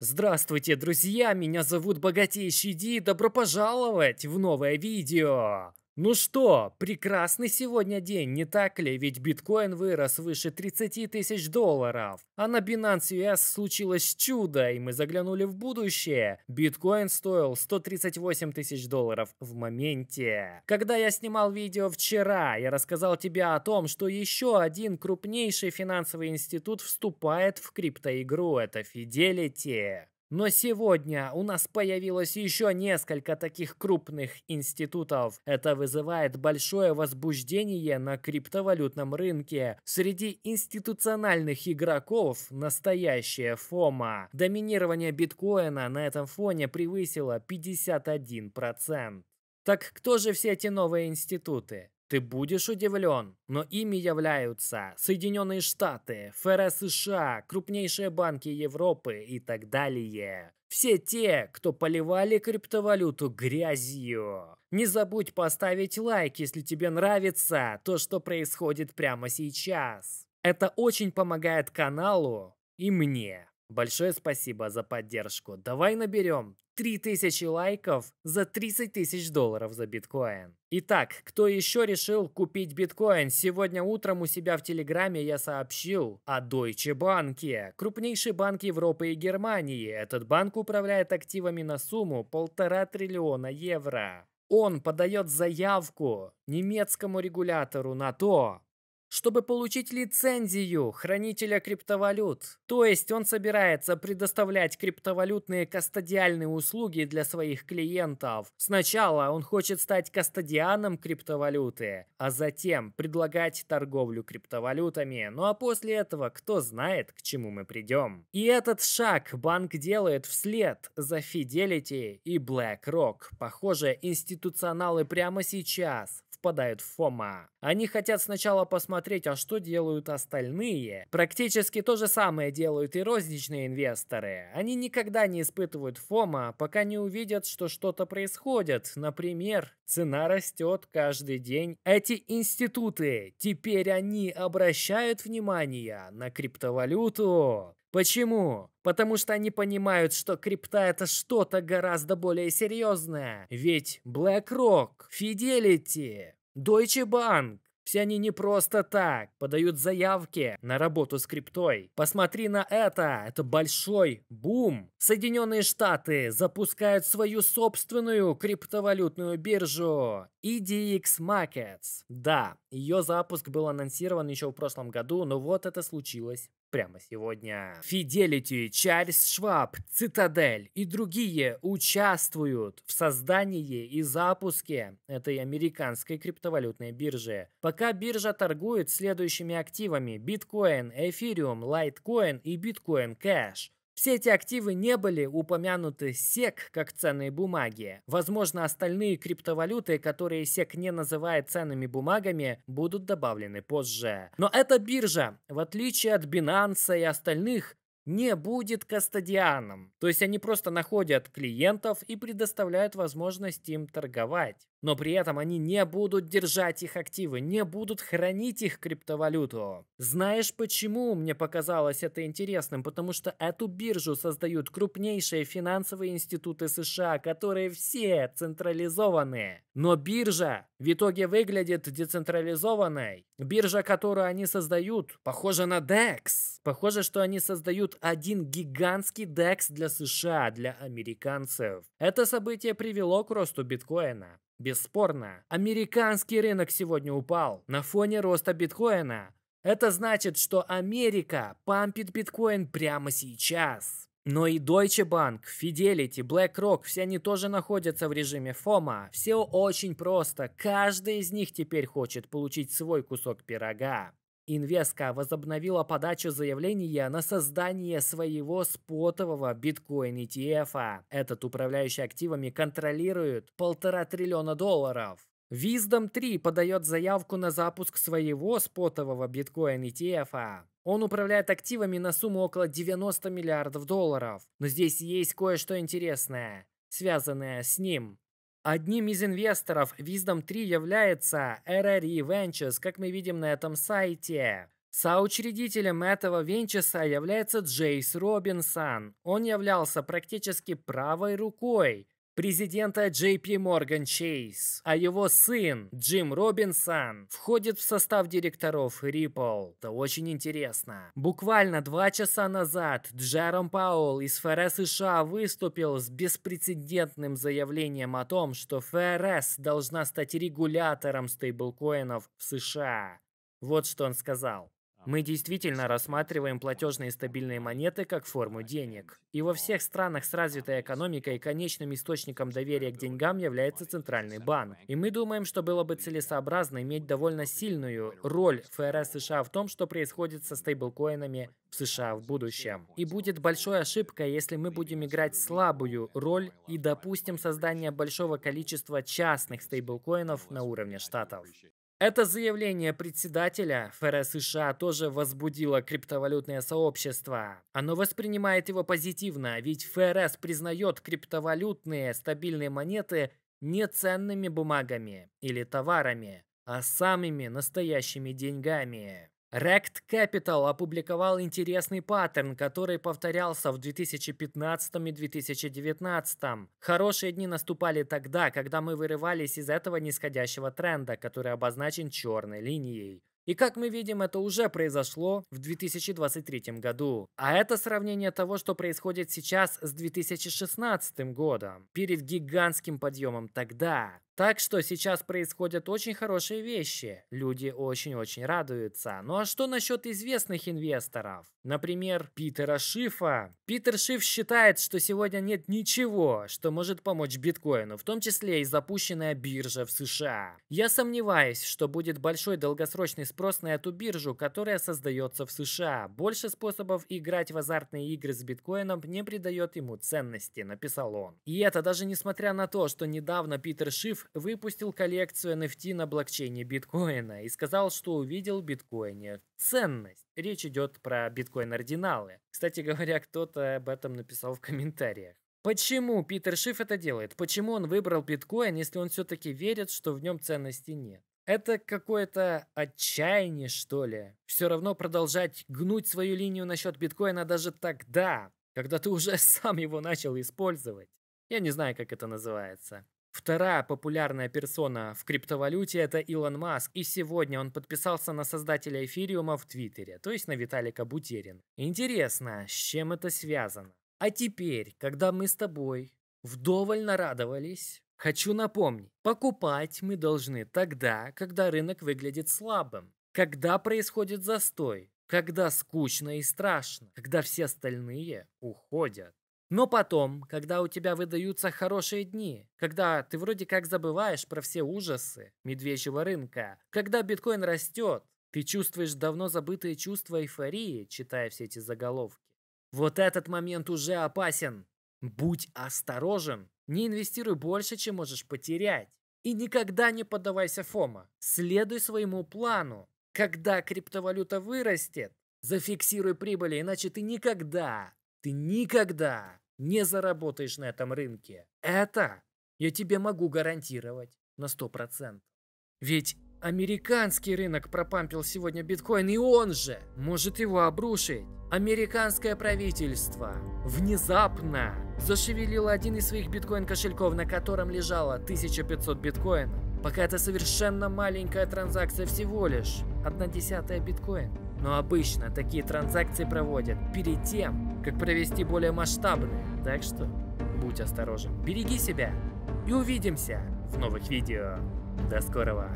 Здравствуйте, друзья! Меня зовут Богатейший Ди, добро пожаловать в новое видео! Ну что, прекрасный сегодня день, не так ли? Ведь биткоин вырос выше 30 тысяч долларов. А на Binance US случилось чудо, и мы заглянули в будущее. Биткоин стоил 138 тысяч долларов в моменте. Когда я снимал видео вчера, я рассказал тебе о том, что еще один крупнейший финансовый институт вступает в криптоигру. Это Fidelity. Но сегодня у нас появилось еще несколько таких крупных институтов. Это вызывает большое возбуждение на криптовалютном рынке. Среди институциональных игроков настоящая фома. Доминирование биткоина на этом фоне превысило 51%. Так кто же все эти новые институты? Ты будешь удивлен, но ими являются Соединенные Штаты, ФРС США, крупнейшие банки Европы и так далее. Все те, кто поливали криптовалюту грязью. Не забудь поставить лайк, если тебе нравится то, что происходит прямо сейчас. Это очень помогает каналу и мне. Большое спасибо за поддержку. Давай наберем 3000 лайков за 30 тысяч долларов за биткоин. Итак, кто еще решил купить биткоин? Сегодня утром у себя в Телеграме я сообщил о Deutsche Bank, крупнейший банк Европы и Германии. Этот банк управляет активами на сумму полтора триллиона евро. Он подает заявку немецкому регулятору на то, чтобы получить лицензию хранителя криптовалют. То есть он собирается предоставлять криптовалютные кастодиальные услуги для своих клиентов. Сначала он хочет стать кастодианом криптовалюты, а затем предлагать торговлю криптовалютами. Ну а после этого кто знает, к чему мы придем. И этот шаг банк делает вслед за Fidelity и BlackRock. Похоже, институционалы прямо сейчас впадает Фома. Они хотят сначала посмотреть, а что делают остальные. Практически то же самое делают и розничные инвесторы. Они никогда не испытывают Фома, пока не увидят, что что-то происходит. Например, цена растет каждый день. Эти институты, теперь они обращают внимание на криптовалюту. Почему? Потому что они понимают, что крипта это что-то гораздо более серьезное. Ведь BlackRock, Fidelity, Deutsche Bank, все они не просто так подают заявки на работу с криптой. Посмотри на это, это большой бум. Соединенные Штаты запускают свою собственную криптовалютную биржу EDX Markets. Да, ее запуск был анонсирован еще в прошлом году, но вот это случилось прямо сегодня. Фиделити, Чарльз Шваб, Цитадель и другие участвуют в создании и запуске этой американской криптовалютной биржи. Пока биржа торгует следующими активами биткоин, эфириум, лайткоин и биткоин кэш. Все эти активы не были упомянуты SEC как ценные бумаги. Возможно, остальные криптовалюты, которые SEC не называет ценными бумагами, будут добавлены позже. Но эта биржа, в отличие от Binance и остальных, не будет кастодианом. То есть они просто находят клиентов и предоставляют возможность им торговать но при этом они не будут держать их активы, не будут хранить их криптовалюту. Знаешь, почему мне показалось это интересным? Потому что эту биржу создают крупнейшие финансовые институты США, которые все централизованы. Но биржа в итоге выглядит децентрализованной. Биржа, которую они создают, похожа на DEX. Похоже, что они создают один гигантский DEX для США, для американцев. Это событие привело к росту биткоина. Бесспорно, американский рынок сегодня упал на фоне роста биткоина. Это значит, что Америка пампит биткоин прямо сейчас. Но и Deutsche Bank, Fidelity, BlackRock, все они тоже находятся в режиме ФОМА. Все очень просто. Каждый из них теперь хочет получить свой кусок пирога. Инвеска возобновила подачу заявления на создание своего спотового биткоин ETF. Этот управляющий активами контролирует полтора триллиона долларов. Wisdom 3 подает заявку на запуск своего спотового биткоин ETF. Он управляет активами на сумму около 90 миллиардов долларов. Но здесь есть кое-что интересное, связанное с ним. Одним из инвесторов Wisdom 3 является RRE Ventures, как мы видим на этом сайте. Соучредителем этого венчеса является Джейс Робинсон. Он являлся практически правой рукой президента JP Morgan Chase, а его сын Джим Робинсон входит в состав директоров Ripple. Это очень интересно. Буквально два часа назад Джером Паул из ФРС США выступил с беспрецедентным заявлением о том, что ФРС должна стать регулятором стейблкоинов в США. Вот что он сказал. Мы действительно рассматриваем платежные стабильные монеты как форму денег. И во всех странах с развитой экономикой конечным источником доверия к деньгам является центральный банк. И мы думаем, что было бы целесообразно иметь довольно сильную роль ФРС США в том, что происходит со стейблкоинами в США в будущем. И будет большой ошибкой, если мы будем играть слабую роль и допустим создание большого количества частных стейблкоинов на уровне штатов. Это заявление председателя ФРС США тоже возбудило криптовалютное сообщество. Оно воспринимает его позитивно, ведь ФРС признает криптовалютные стабильные монеты не ценными бумагами или товарами, а самыми настоящими деньгами. Rect Capital опубликовал интересный паттерн, который повторялся в 2015 и 2019. Хорошие дни наступали тогда, когда мы вырывались из этого нисходящего тренда, который обозначен черной линией. И как мы видим, это уже произошло в 2023 году. А это сравнение того, что происходит сейчас с 2016 годом, перед гигантским подъемом тогда. Так что сейчас происходят очень хорошие вещи. Люди очень-очень радуются. Ну а что насчет известных инвесторов? Например, Питера Шифа. Питер Шиф считает, что сегодня нет ничего, что может помочь биткоину, в том числе и запущенная биржа в США. Я сомневаюсь, что будет большой долгосрочный спрос на эту биржу, которая создается в США. Больше способов играть в азартные игры с биткоином не придает ему ценности, написал он. И это даже несмотря на то, что недавно Питер Шиф выпустил коллекцию NFT на блокчейне биткоина и сказал, что увидел в биткоине ценность. Речь идет про биткоин-ординалы. Кстати говоря, кто-то об этом написал в комментариях. Почему Питер Шиф это делает? Почему он выбрал биткоин, если он все-таки верит, что в нем ценности нет? Это какое-то отчаяние, что ли? Все равно продолжать гнуть свою линию насчет биткоина даже тогда, когда ты уже сам его начал использовать. Я не знаю, как это называется. Вторая популярная персона в криптовалюте – это Илон Маск, и сегодня он подписался на создателя эфириума в Твиттере, то есть на Виталика Бутерин. Интересно, с чем это связано? А теперь, когда мы с тобой вдоволь нарадовались, хочу напомнить, покупать мы должны тогда, когда рынок выглядит слабым, когда происходит застой, когда скучно и страшно, когда все остальные уходят. Но потом, когда у тебя выдаются хорошие дни, когда ты вроде как забываешь про все ужасы медвежьего рынка, когда биткоин растет, ты чувствуешь давно забытые чувства эйфории, читая все эти заголовки. Вот этот момент уже опасен. Будь осторожен. Не инвестируй больше, чем можешь потерять. И никогда не поддавайся фома. Следуй своему плану. Когда криптовалюта вырастет, зафиксируй прибыли, иначе ты никогда ты никогда не заработаешь на этом рынке. Это я тебе могу гарантировать на 100%. Ведь американский рынок пропампил сегодня биткоин, и он же может его обрушить. Американское правительство внезапно зашевелило один из своих биткоин-кошельков, на котором лежало 1500 биткоинов. Пока это совершенно маленькая транзакция всего лишь, одна десятая биткоина. Но обычно такие транзакции проводят перед тем, как провести более масштабные. Так что будь осторожен, береги себя и увидимся в новых видео. До скорого!